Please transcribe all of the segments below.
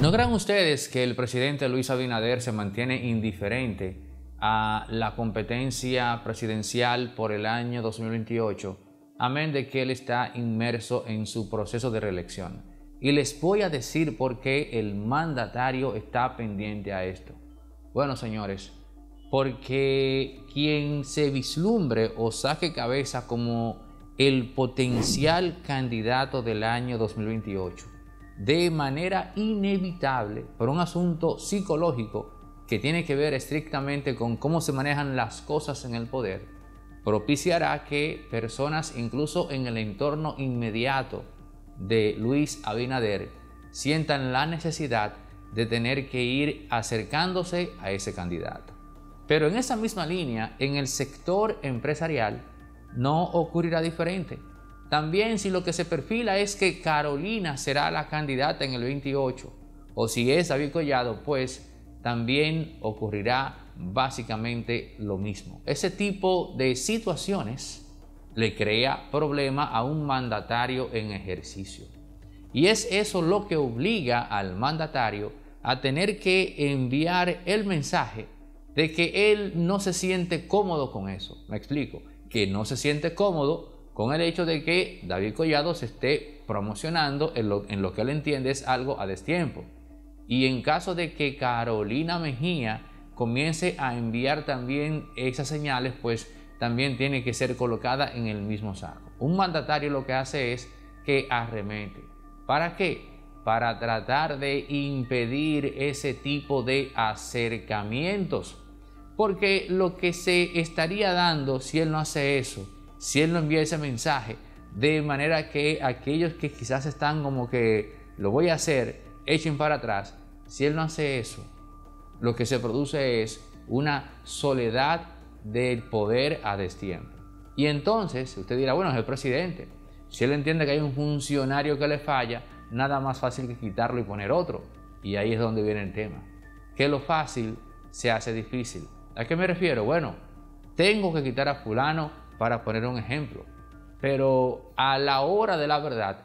¿No crean ustedes que el presidente Luis Abinader se mantiene indiferente a la competencia presidencial por el año 2028, amén de que él está inmerso en su proceso de reelección? Y les voy a decir por qué el mandatario está pendiente a esto. Bueno, señores, porque quien se vislumbre o saque cabeza como el potencial candidato del año 2028 de manera inevitable por un asunto psicológico que tiene que ver estrictamente con cómo se manejan las cosas en el poder, propiciará que personas incluso en el entorno inmediato de Luis Abinader sientan la necesidad de tener que ir acercándose a ese candidato. Pero en esa misma línea, en el sector empresarial, no ocurrirá diferente. También si lo que se perfila es que Carolina será la candidata en el 28 o si es David Collado, pues también ocurrirá básicamente lo mismo. Ese tipo de situaciones le crea problema a un mandatario en ejercicio. Y es eso lo que obliga al mandatario a tener que enviar el mensaje de que él no se siente cómodo con eso. Me explico, que no se siente cómodo con el hecho de que David Collado se esté promocionando en lo, que él entiende es algo a destiempo. Y en caso de que Carolina Mejía comience a enviar también esas señales, pues también tiene que ser colocada en el mismo saco. Un mandatario lo que hace es que arremete. ¿Para qué? Para tratar de impedir ese tipo de acercamientos. Porque lo que se estaría dando si él no hace eso si Él no envía ese mensaje, de manera que aquellos que quizás están como que lo voy a hacer, echen para atrás, si Él no hace eso, lo que se produce es una soledad del poder a destiempo. Y entonces usted dirá, bueno, es el presidente. Si él entiende que hay un funcionario que le falla, nada más fácil que quitarlo y poner otro. Y ahí es donde viene el tema. Que lo fácil se hace difícil. ¿A qué me refiero? Bueno, tengo que quitar a fulano para poner un ejemplo. Pero a la hora de la verdad,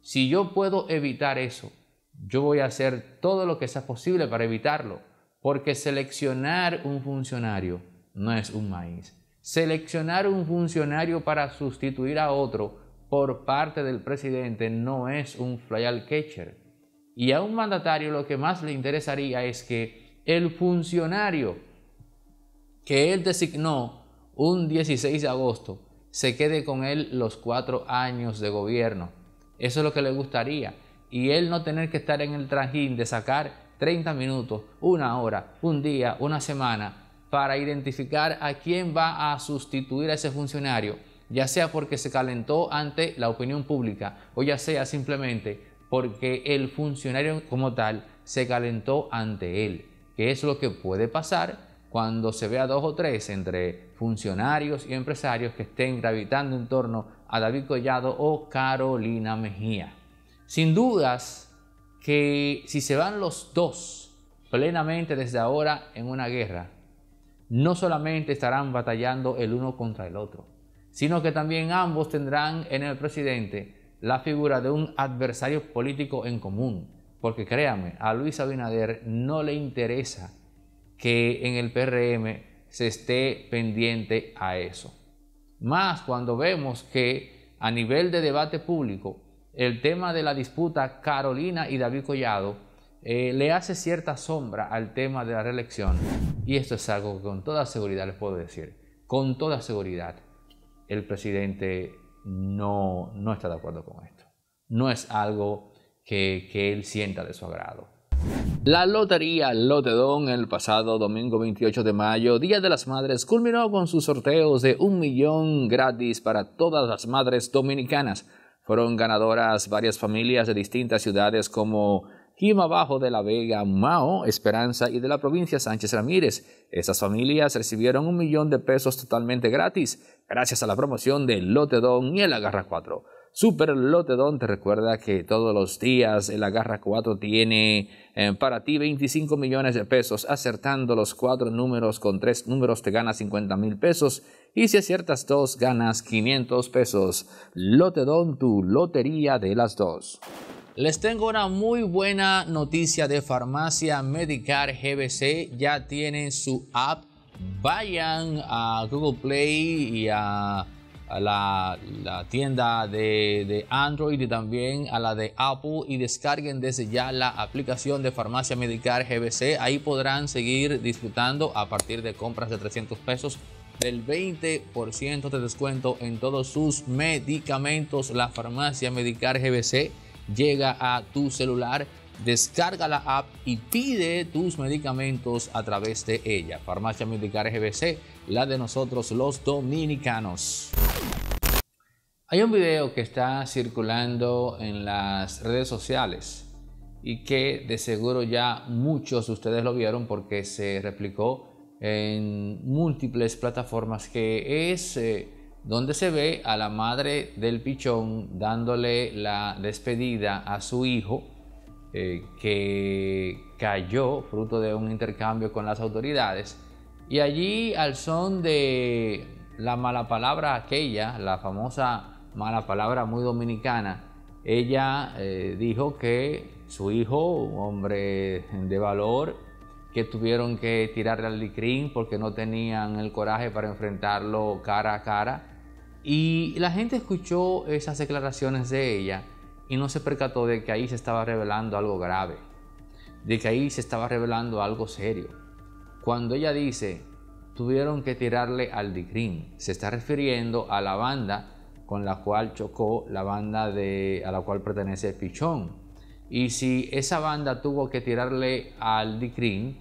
si yo puedo evitar eso, yo voy a hacer todo lo que sea posible para evitarlo, porque seleccionar un funcionario no es un maíz. Seleccionar un funcionario para sustituir a otro por parte del presidente no es un flyal catcher. Y a un mandatario lo que más le interesaría es que el funcionario que él designó un 16 de agosto se quede con él los cuatro años de gobierno. Eso es lo que le gustaría. Y él no tener que estar en el trajín de sacar 30 minutos, una hora, un día, una semana, para identificar a quién va a sustituir a ese funcionario, ya sea porque se calentó ante la opinión pública o ya sea simplemente porque el funcionario como tal se calentó ante él, que es lo que puede pasar cuando se vea dos o tres entre funcionarios y empresarios que estén gravitando en torno a David Collado o Carolina Mejía. Sin dudas que si se van los dos plenamente desde ahora en una guerra, no solamente estarán batallando el uno contra el otro, sino que también ambos tendrán en el presidente la figura de un adversario político en común. Porque créame, a Luis Abinader no le interesa que en el PRM se esté pendiente a eso. Más cuando vemos que a nivel de debate público, el tema de la disputa Carolina y David Collado eh, le hace cierta sombra al tema de la reelección. Y esto es algo que con toda seguridad les puedo decir. Con toda seguridad, el presidente no, está de acuerdo con esto. No es algo que él sienta de su agrado. La lotería Lotedón el pasado domingo 28 de mayo, Día de las Madres, culminó con sus sorteos de un millón gratis para todas las madres dominicanas. Fueron ganadoras varias familias de distintas ciudades como Jimabajo de la Vega, Mao, Esperanza y de la provincia Sánchez Ramírez. Esas familias recibieron un millón de pesos totalmente gratis gracias a la promoción de Lotedón y el Agarra 4. Super Lotedón te recuerda que todos los días el Agarra 4 tiene eh, para ti 25 millones de pesos. Acertando los cuatro números con tres números te ganas 50 mil pesos y si aciertas dos ganas 500 pesos. Lotedón, tu lotería de las dos. Les tengo una muy buena noticia de Farmacia Medicar GBC. Ya tienen su app. Vayan a Google Play y a a la, tienda de, de, Android y también a la de Apple y descarguen desde ya la aplicación de Farmacia Medicar GBC. Ahí podrán seguir disfrutando a partir de compras de 300 pesos del 20% de descuento en todos sus medicamentos. La Farmacia Medicar GBC llega a tu celular. Descarga la app y pide tus medicamentos a través de ella. Farmacia Medicar GBC, la de nosotros los dominicanos. Hay un video que está circulando en las redes sociales y que de seguro ya muchos de ustedes lo vieron porque se replicó en múltiples plataformas que es eh, donde se ve a la madre del pichón dándole la despedida a su hijo eh, que cayó fruto de un intercambio con las autoridades y allí al son de la mala palabra aquella, la famosa mala palabra, muy dominicana. Ella eh, dijo que su hijo, un hombre de valor, que tuvieron que tirarle al licrín porque no tenían el coraje para enfrentarlo cara a cara. Y la gente escuchó esas declaraciones de ella y no se percató de que ahí se estaba revelando algo grave, de que ahí se estaba revelando algo serio. Cuando ella dice, tuvieron que tirarle al licrín, se está refiriendo a la banda con la cual chocó la banda a la cual pertenece Pichón. Y si esa banda tuvo que tirarle al DICRIN,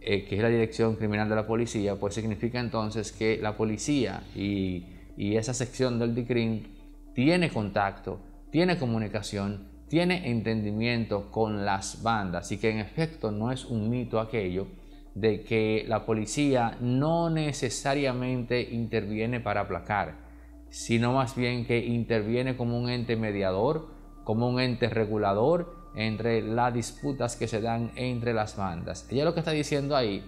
eh, que es la Dirección Criminal de la Policía, pues significa entonces que la policía y, esa sección del DICRIN tiene contacto, tiene comunicación, tiene entendimiento con las bandas. Y que en efecto no es un mito aquello de que la policía no necesariamente interviene para aplacar sino más bien que interviene como un ente mediador, como un ente regulador entre las disputas que se dan entre las bandas. Ella lo que está diciendo ahí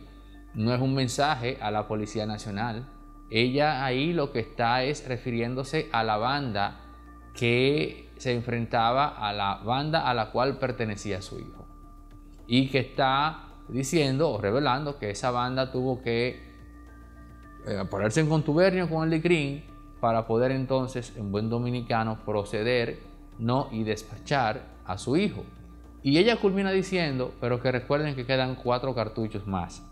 no es un mensaje a la Policía Nacional, ella ahí lo que está es refiriéndose a la banda que se enfrentaba a la banda a la cual pertenecía su hijo y que está diciendo o revelando que esa banda tuvo que eh, ponerse en contubernio con el de Green para poder entonces, en buen dominicano, proceder, no y despachar a su hijo. Y ella culmina diciendo, pero que recuerden que quedan cuatro cartuchos más.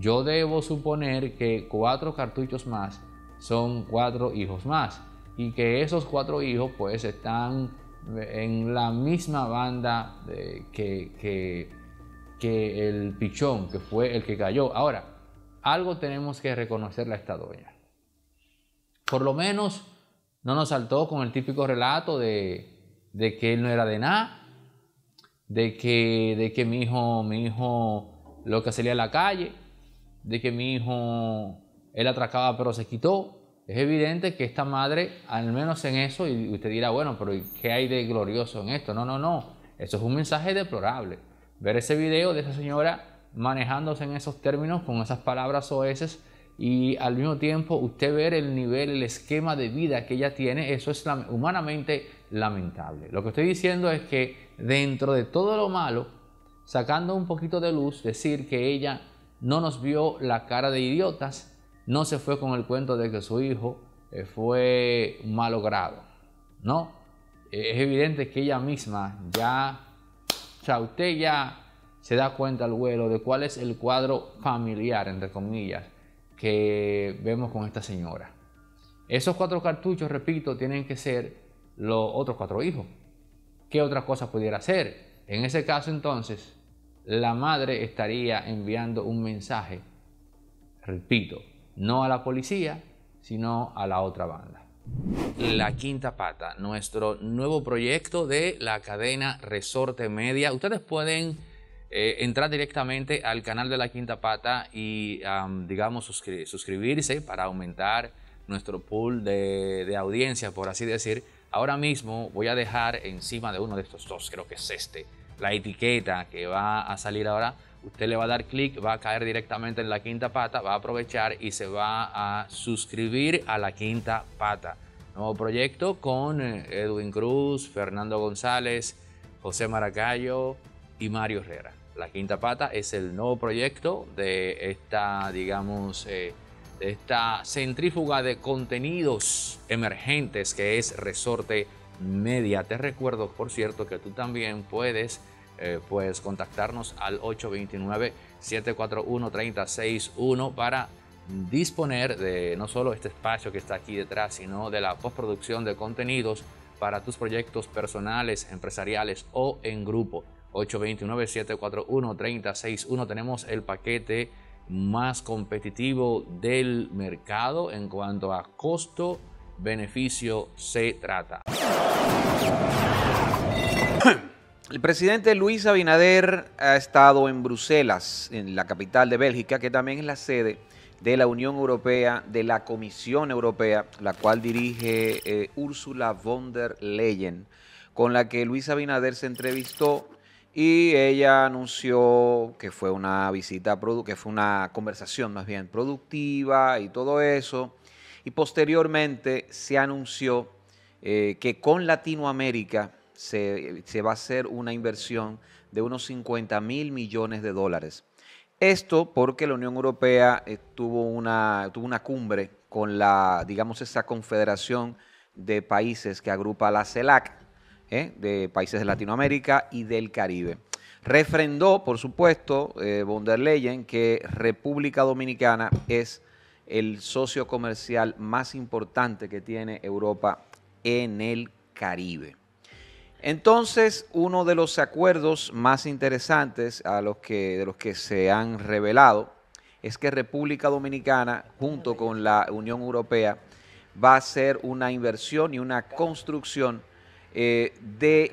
Yo debo suponer que cuatro cartuchos más son cuatro hijos más y que esos cuatro hijos pues están en la misma banda que, que, el pichón, que fue el que cayó. Ahora, algo tenemos que reconocer la esta por lo menos no nos saltó con el típico relato de, que él no era de nada, de que, mi hijo, mi hijo lo que salía a la calle, de que mi hijo él atracaba pero se quitó. Es evidente que esta madre, al menos en eso, y usted dirá, bueno, pero ¿qué hay de glorioso en esto? No, no, no. Eso es un mensaje deplorable. Ver ese video de esa señora manejándose en esos términos, con esas palabras oeces, y al mismo tiempo usted ver el nivel, el esquema de vida que ella tiene, eso es humanamente lamentable. Lo que estoy diciendo es que dentro de todo lo malo, sacando un poquito de luz, decir que ella no nos vio la cara de idiotas, no se fue con el cuento de que su hijo eh, fue malogrado, ¿no? Eh, es evidente que ella misma ya, o sea, usted ya se da cuenta al vuelo de cuál es el cuadro familiar, entre comillas, que vemos con esta señora. Esos cuatro cartuchos, repito, tienen que ser los otros cuatro hijos. ¿Qué otra cosa pudiera ser? En ese caso entonces, la madre estaría enviando un mensaje, repito, no a la policía, sino a la otra banda. La Quinta Pata, nuestro nuevo proyecto de la cadena Resorte Media. Ustedes pueden eh, entrar directamente al canal de la Quinta Pata y, digamos, suscribirse para aumentar nuestro pool de, de audiencia, por así decir. Ahora mismo voy a dejar encima de uno de estos dos, creo que es este, la etiqueta que va a salir ahora usted le va a dar clic, va a caer directamente en la quinta pata, va a aprovechar y se va a suscribir a la quinta pata. Nuevo proyecto con eh, Edwin Cruz, Fernando González, José Maracayo y Mario Herrera. La Quinta Pata es el nuevo proyecto de esta, digamos, eh, de esta centrífuga de contenidos emergentes que es Resorte Media. Te recuerdo, por cierto, que tú también puedes eh, contactarnos al 829 741 361 para disponer de no solo este espacio que está aquí detrás, sino de la postproducción de contenidos para tus proyectos personales, empresariales o en grupo. 829-741-3061. Tenemos el paquete más competitivo del mercado en cuanto a costo-beneficio se trata. El presidente Luis Abinader ha estado en Bruselas, en la capital de Bélgica, que también es la sede de la Unión Europea, de la Comisión Europea, la cual dirige eh, Ursula von der Leyen, con la que Luis Abinader se entrevistó y ella anunció que fue una visita, que fue una conversación más bien productiva y todo eso. Y posteriormente se anunció eh, que con Latinoamérica se, va a hacer una inversión de unos 50 mil millones de dólares. Esto porque la Unión Europea eh, tuvo, una, tuvo una cumbre con la, digamos, esa confederación de países que agrupa la CELAC, ¿eh? de países de Latinoamérica y del Caribe. Refrendó, por supuesto, eh, von der Leyen que República Dominicana es el socio comercial más importante que tiene Europa en el Caribe. Entonces, uno de los acuerdos más interesantes a los que, de los que se han revelado es que República Dominicana, junto con la Unión Europea, va a ser una inversión y una construcción eh, de,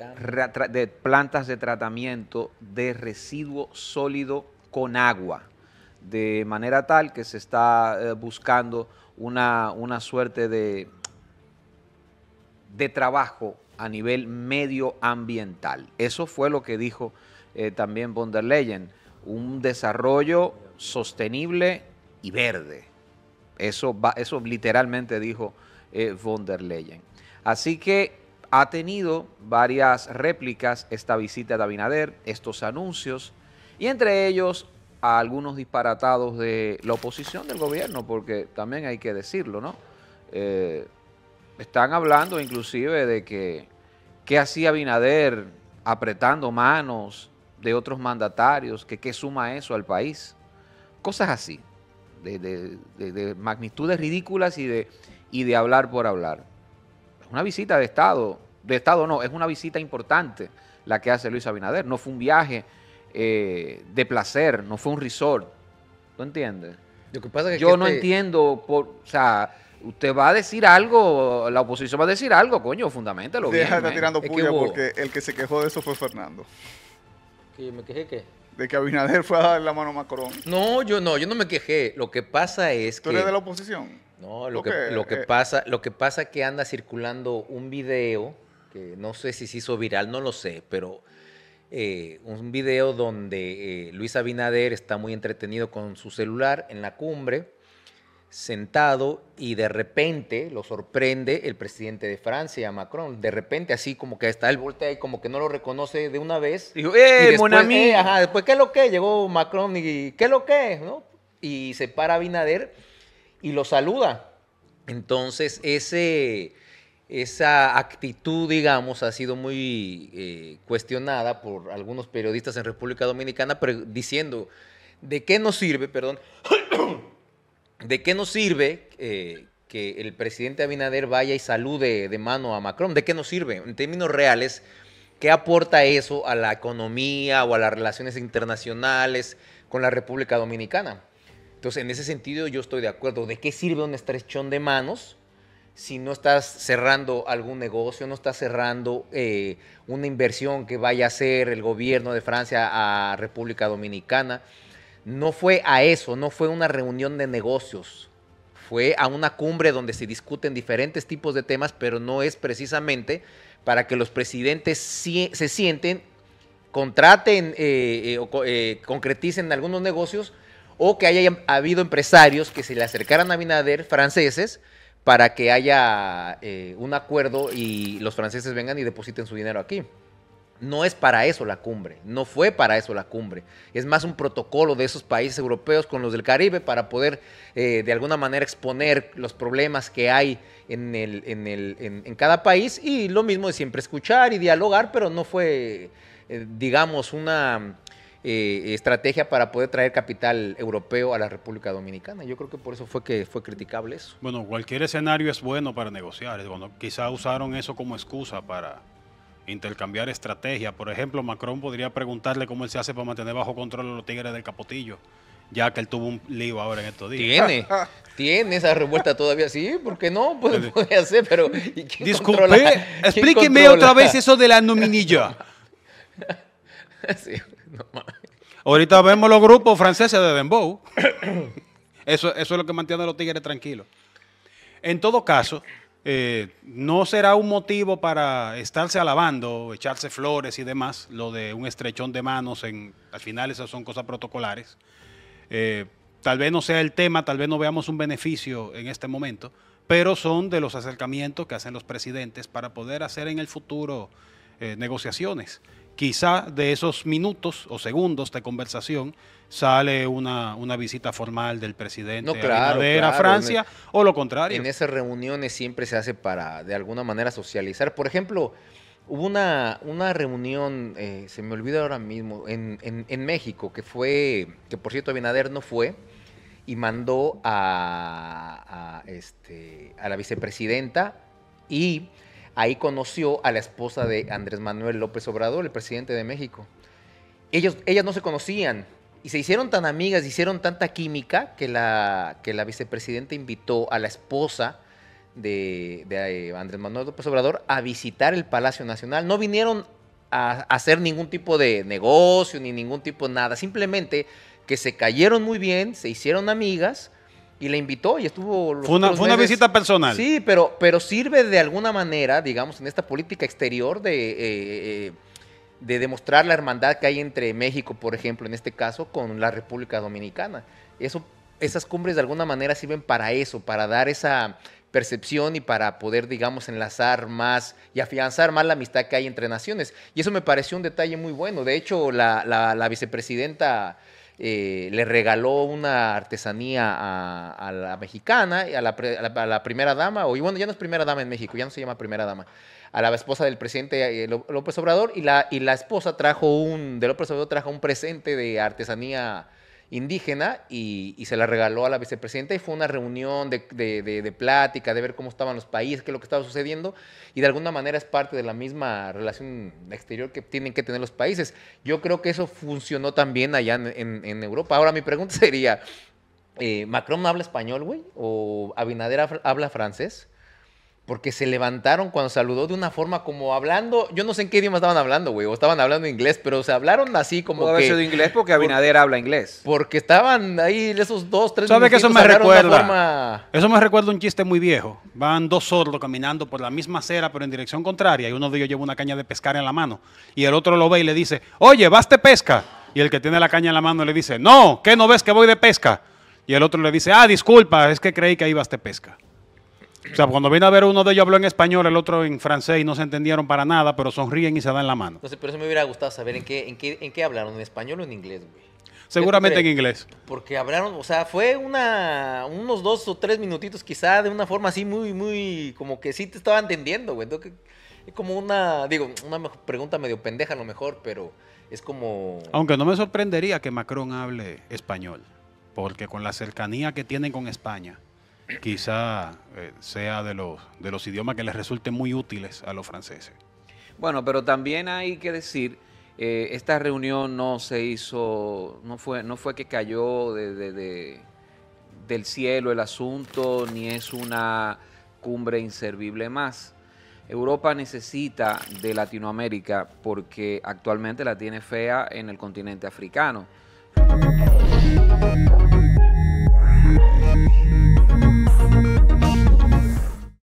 plantas de tratamiento de residuo sólido con agua, de manera tal que se está eh, buscando una, suerte de, de trabajo a nivel medioambiental. Eso fue lo que dijo eh, también von der Leyen, un desarrollo sostenible y verde. Eso, eso literalmente dijo von der Leyen. Así que ha tenido varias réplicas esta visita de Abinader, estos anuncios, y entre ellos a algunos disparatados de la oposición del gobierno, porque también hay que decirlo, ¿no? Eh, están hablando inclusive de que qué hacía Abinader apretando manos de otros mandatarios, que qué suma eso al país. Cosas así, de, de magnitudes ridículas y de, y de hablar por hablar una visita de Estado, de Estado no, es una visita importante la que hace Luis Abinader. No fue un viaje eh, de placer, no fue un resort. ¿Tú entiendes? que Yo no este entiendo, o sea, usted va a decir algo, la oposición va a decir algo, coño, fundamentalo. Deja de estar tirando puya porque el que se quejó de eso fue Fernando. ¿Que me quejé qué? de que Abinader fue a dar la mano a Macron. No, yo no, yo no me quejé. Lo que pasa es que. ¿Tú eres de la oposición? No, lo, que, lo, que eh. pasa, lo que pasa que anda circulando un video, que no sé si se hizo viral, no lo sé, pero eh, un video donde eh, Luis Abinader está muy entretenido con su celular en la cumbre, sentado, y de repente lo sorprende el presidente de Francia, Macron. De repente, así como que está el volteo, ahí, como que no lo reconoce de una vez. Dijo, ¡eh, después, ¿qué es lo que? Llegó Macron y ¿qué es lo que? ¿No? Y se para Abinader y lo saluda. Entonces, esa actitud, digamos, ha sido muy eh, cuestionada por algunos periodistas en República Dominicana diciendo, ¿de qué nos sirve, perdón, de qué nos sirve eh, que el presidente Abinader vaya y salude de mano a Macron? ¿De qué nos sirve? En términos reales, ¿qué aporta eso a la economía o a las relaciones internacionales con la República Dominicana? Entonces, en ese sentido yo estoy de acuerdo. ¿De qué sirve un estrechón de manos si no estás cerrando algún negocio, no estás cerrando eh, una inversión que vaya a hacer el gobierno de Francia a República Dominicana? No fue a eso, no fue una reunión de negocios, fue a una cumbre donde se discuten diferentes tipos de temas, pero no es precisamente para que los presidentes se sienten, contraten eh, eh, o concreticen algunos negocios o que haya habido empresarios que se le acercaran a Binader, franceses, para que haya eh, un acuerdo y los franceses vengan y depositen su dinero aquí. No es para eso la cumbre, no fue para eso la cumbre. Es más un protocolo de esos países europeos con los del Caribe para poder eh, de alguna manera exponer los problemas que hay en, en, cada país y lo mismo de siempre escuchar y dialogar, pero no fue, eh, digamos, una, eh, estrategia para poder traer capital europeo a la República Dominicana. Yo creo que por eso fue que fue criticable eso. Bueno, cualquier escenario es bueno para negociar. Bueno, quizá usaron eso como excusa para intercambiar estrategia. Por ejemplo, Macron podría preguntarle cómo él se hace para mantener bajo control a los tigres del capotillo ya que él tuvo un lío ahora en estos días. Tiene, tiene esa revuelta todavía, sí, qué no, puede, hacer, pero Disculpe, explíqueme otra vez eso de la nominilla. sí. Ahorita vemos los grupos franceses de Dembow. eso, es lo que mantiene a los tigres tranquilos. En todo caso, eh, no será un motivo para estarse alabando, echarse flores y demás, lo de un estrechón de manos, al final esas son cosas protocolares. Eh, tal vez no sea el tema, tal vez no veamos un beneficio en este momento, pero son de los acercamientos que hacen los presidentes para poder hacer en el futuro eh, negociaciones quizá de esos minutos o segundos de conversación sale una, visita formal del presidente de a Francia e- o lo contrario. En esas reuniones siempre se hace para de alguna manera socializar. Por ejemplo, hubo una, una reunión, eh, se me olvida ahora mismo, en, México, que fue, que por cierto Abinader no fue y mandó este, a la vicepresidenta y Ahí conoció a la esposa de Andrés Manuel López Obrador, el presidente de México. Ellos, ellas no se conocían y se hicieron tan amigas, hicieron tanta química que la, que la vicepresidenta invitó a la esposa de, eh, Andrés Manuel López Obrador a visitar el Palacio Nacional. No vinieron a, hacer ningún tipo de negocio ni ningún tipo de nada, simplemente que se cayeron muy bien, se hicieron amigas y la invitó y estuvo... fue una, visita personal. Sí, pero, pero sirve de alguna manera, digamos, en esta política exterior de, eh, eh, de demostrar la hermandad que hay entre México, por ejemplo, en este caso, con la República Dominicana. Eso, esas cumbres de alguna manera sirven para eso, para dar esa percepción y para poder, digamos, enlazar más y afianzar más la amistad que hay entre naciones. Y eso me pareció un detalle muy bueno. De hecho, la, la vicepresidenta eh, le regaló una artesanía a, la mexicana, a la, a, la, primera dama, o y bueno, ya no es primera dama en México, ya no se llama primera dama, a la esposa del presidente eh, López Obrador, y la, y la esposa trajo un, de López Obrador trajo un presente de artesanía indígena y, se la regaló a la vicepresidenta y fue una reunión de, plática, de ver cómo estaban los países, qué es lo que estaba sucediendo y de alguna manera es parte de la misma relación exterior que tienen que tener los países. Yo creo que eso funcionó también allá en, Europa. Ahora mi pregunta sería, eh, Macron no habla español, güey? ¿O Abinader habla francés? porque se levantaron cuando saludó de una forma como hablando, yo no sé en qué idioma estaban hablando, güey, o estaban hablando inglés, pero se hablaron así como Pudo que... Haber sido inglés porque Abinader habla inglés. Porque estaban ahí esos dos, tres ¿Sabe que eso me recuerda? Eso me recuerda un chiste muy viejo. Van dos sordos caminando por la misma acera, pero en dirección contraria, y uno de ellos lleva una caña de pescar en la mano, y el otro lo ve y le dice, oye, vas de pesca. Y el que tiene la caña en la mano le dice, no, ¿qué no ves que voy de pesca? Y el otro le dice, ah, disculpa, es que creí que ibas de pesca. O sea, cuando vine a ver uno de ellos habló en español, el otro en francés y no se entendieron para nada, pero sonríen y se dan la mano. No sé, pero eso me hubiera gustado saber en qué, hablaron, en español o en inglés, güey. Seguramente en inglés. Porque hablaron, o sea, fue una, unos dos o tres minutitos quizá, de una forma así muy, muy, como que sí te estaba entendiendo, güey. es como una, digo, una pregunta medio pendeja a lo mejor, pero es como... Aunque no me sorprendería que Macron hable español, porque con la cercanía que tienen con España quizá eh, sea de los, de los idiomas que les resulten muy útiles a los franceses. Bueno, pero también hay que decir, eh, esta reunión no se hizo, no fue, no fue que cayó del cielo el asunto, ni es una cumbre inservible más. Europa necesita de Latinoamérica porque actualmente la tiene fea en el continente africano.